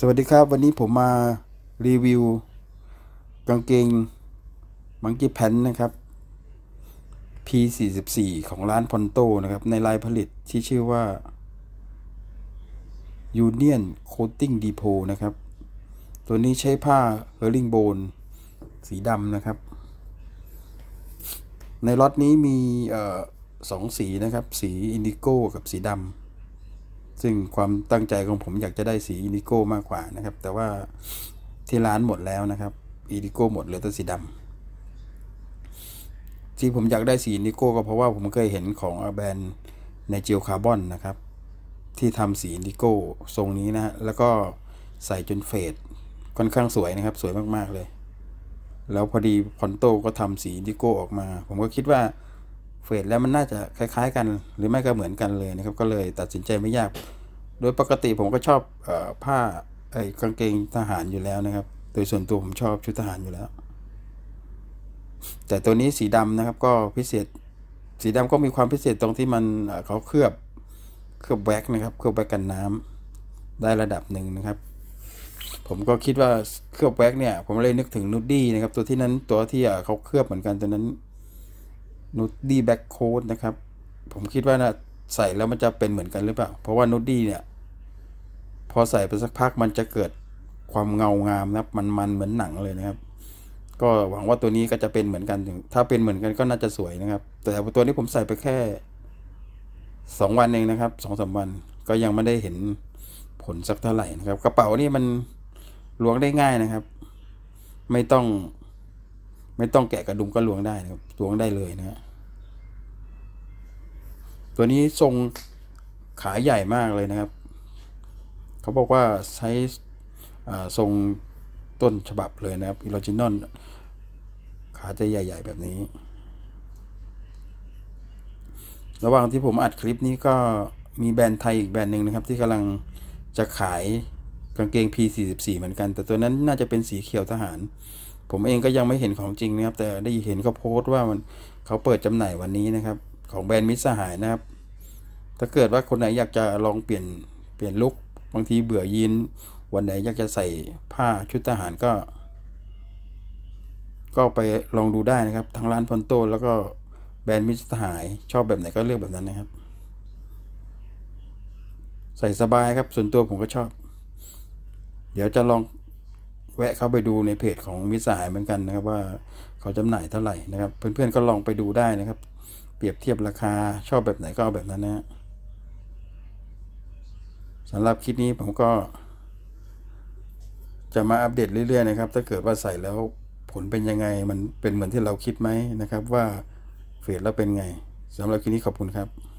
สวัสดีครับวันนี้ผมมารีวิวกางเกงมังกี้แพนนะครับ P44 ของร้านพอนโตนะครับ ในลายผลิตที่ชื่อว่า Union Coating Depot นะครับ ตัวนี้ใช้ผ้า h e r ร i n g b o n e สีดำนะครับ ในล็อตนี้มีสองสีนะครับ สีอินดิโก้กับสีดำซึ่งความตั้งใจของผมอยากจะได้สีอินดิโก้มากกว่านะครับ แต่ว่าที่ร้านหมดแล้วนะครับอินดิโก้หมดเหลือแต่สีดำที่ผมอยากได้สีอินดิโก้ก็เพราะว่าผมเคยเห็นของแบรนด์ในเจลคาร์บอนนะครับ ที่ทำสีอินดิโก้ทรงนี้นะฮะแล้วก็ใส่จนเฟดค่อนข้างสวยนะครับสวยมากๆเลย แล้วพอดีพอนโตก็ทำสีอินดิโก้ออกมา ผมก็คิดว่าเฟดแล้วมันน่าจะคล้าย ๆกัน หรือไม่ก็เหมือนกันเลยนะครับก็เลยตัดสินใจไม่ยาก โดยปกติผมก็ชอบอผ้าไอ้กางเกงทหารอยู่แล้วนะครับ โดยส่วนตัวผมชอบชุดทหารอยู่แล้ว แต่ตัวนี้สีดำนะครับก็พิเศษ สีดำก็มีความพิเศษตรงที่มันเขาเคลือบเคลือบแว็กนะครับ เคลือบแปกันน้ำได้ระดับหนึ่งนะครับ ผมก็คิดว่าเคลือบแว็กเนี่ยผมเลยนึกถึงนูดดี้นะครับตัวที่นั้นตัวที่เขาเคลือบเหมือนกันตัวนั้นนูดดี้แบ็คโค้ดนะครับผมคิดว่านะใส่แล้วมันจะเป็นเหมือนกันหรือเปล่าเพราะว่านูดดี้เนี่ย พอใส่ไปสักพักมันจะเกิดความเงางามนะครับ มันมันเหมือนหนังเลยนะครับ ก็หวังว่าตัวนี้ก็จะเป็นเหมือนกันถึงถ้าเป็นเหมือนกันก็น่าจะสวยนะครับ แต่ตัวนี้ผมใส่ไปแค่สองวันเองนะครับสองสาวันก็ยังไม่ได้เห็นผลสักเท่าไหร่นะครับ กระเป๋านี่มันล้วงได้ง่ายนะครับ ไม่ต้อง ไม่ต้องแกะกระดุมก็ล้วงได้นะครับล้วงได้เลยนะฮะตัวนี้ทรงขายใหญ่มากเลยนะครับ เขาบอกว่าใช้ทรงต้นฉบับเลยนะครับอิโรจินอนขาจะใหญ่ ๆ แบบนี้ ระหว่างที่ผมอัดคลิปนี้ก็มีแบรนด์ไทยอีกแบรนด์หนึ่งนะครับที่กำลังจะขายกางเกง P44 เหมือนกัน แต่ตัวนั้นน่าจะเป็นสีเขียวทหาร ผมเองก็ยังไม่เห็นของจริงนะครับ แต่ได้เห็นเขาโพสต์ว่ามันเขาเปิดจำหน่ายวันนี้นะครับของแบรนด์มิสหายนะครับ ถ้าเกิดว่าคนไหนอยากจะลองเปลี่ยน เปลี่ยนลุกบางทีเบื่อยีนวันไหนอยากจะใส่ผ้าชุดทหารก็ ก็ไปลองดูได้นะครับ ทางร้านพอนโต แล้วก็แบรนด์มิสหาย ชอบแบบไหนก็เลือกแบบนั้นนะครับ ใส่สบายครับ ส่วนตัวผมก็ชอบ เดี๋ยวจะลองแวะเข้าไปดูในเพจของมิสหายเหมือนกันนะครับ ว่าเขาจำหน่ายเท่าไหร่นะครับ เพื่อนๆก็ลองไปดูได้นะครับเปรียบเทียบราคาชอบแบบไหนก็เอาแบบนั้นนะสำหรับคลิปนี้ผมก็จะมาอัปเดตเรื่อย ๆ นะครับ ถ้าเกิดว่าใส่แล้วผลเป็นยังไงมันเป็นเหมือนที่เราคิดไหมนะครับว่า เฟดแล้วเป็นไงสำหรับคลิปนี้ขอบคุณครับ